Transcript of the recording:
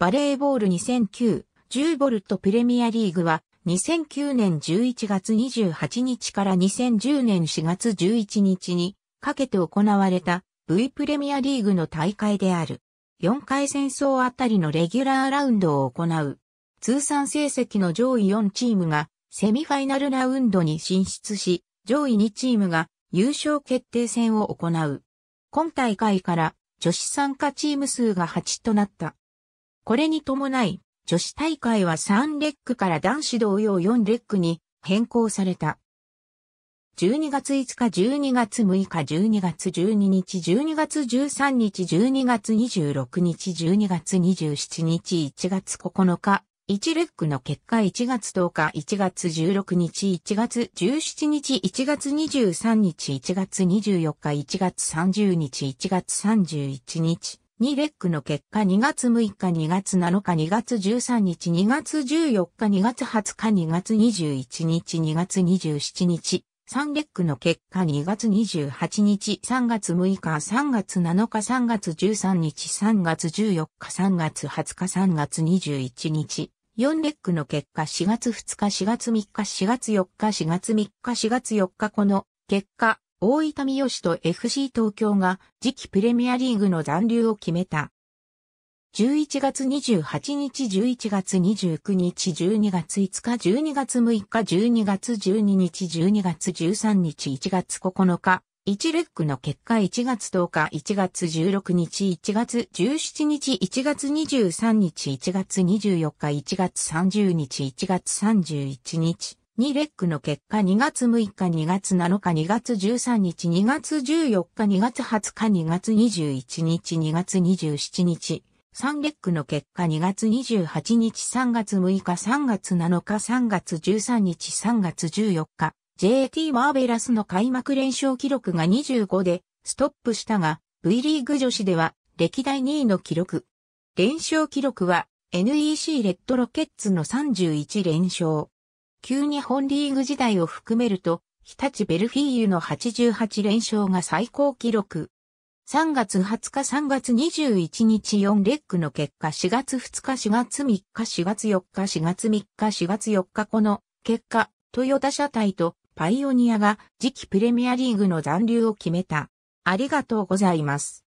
バレーボール2009、10ボルトプレミアリーグは、2009年11月28日から2010年4月11日にかけて行われた V プレミアリーグの大会である。4回戦争あたりのレギュラーラウンドを行う。通算成績の上位4チームがセミファイナルラウンドに進出し、上位2チームが優勝決定戦を行う。今大会から女子参加チーム数が8となった。これに伴い、女子大会は3レックから男子同様4レックに変更された。12月5日、12月6日、12月12日、12月13日、12月26日、12月27日、1月9日、1レックの結果1月10日、1月16日、1月17日、1月23日、1月24日、1月30日、1月31日、2レックの結果2月6日2月7日2月13日2月14日2月20日2月21日2月27日3レックの結果2月28日3月6日3月7日3月13日3月14日3月20日3月21日4レックの結果4月2日4月3日4月4日4月3日4月4日この結果大分三好と FC 東京が次期プレミアリーグの残留を決めた。11月28日、11月29日、12月5日、12月6日、12月12日、12月13日、1月9日、1レックの結果1月10日、1月16日、1月17日、1月23日、1月24日、1月30日、1月31日、2レックの結果2月6日2月7日2月13日2月14日2月20日2月21日2月27日3レックの結果2月28日3月6日3月7日3月13日3月14日 JT マーベラスの開幕連勝記録が25でストップしたが V リーグ女子では歴代2位の記録。連勝記録は NEC レッドロケッツの31連勝。旧日本リーグ時代を含めると、日立ベルフィーユの88連勝が最高記録。3月20日3月21日4レックの結果4月2日4月3日4月4日4月3日4月4日この結果、トヨタ車体とパイオニアが次期プレミアリーグの残留を決めた。ありがとうございます。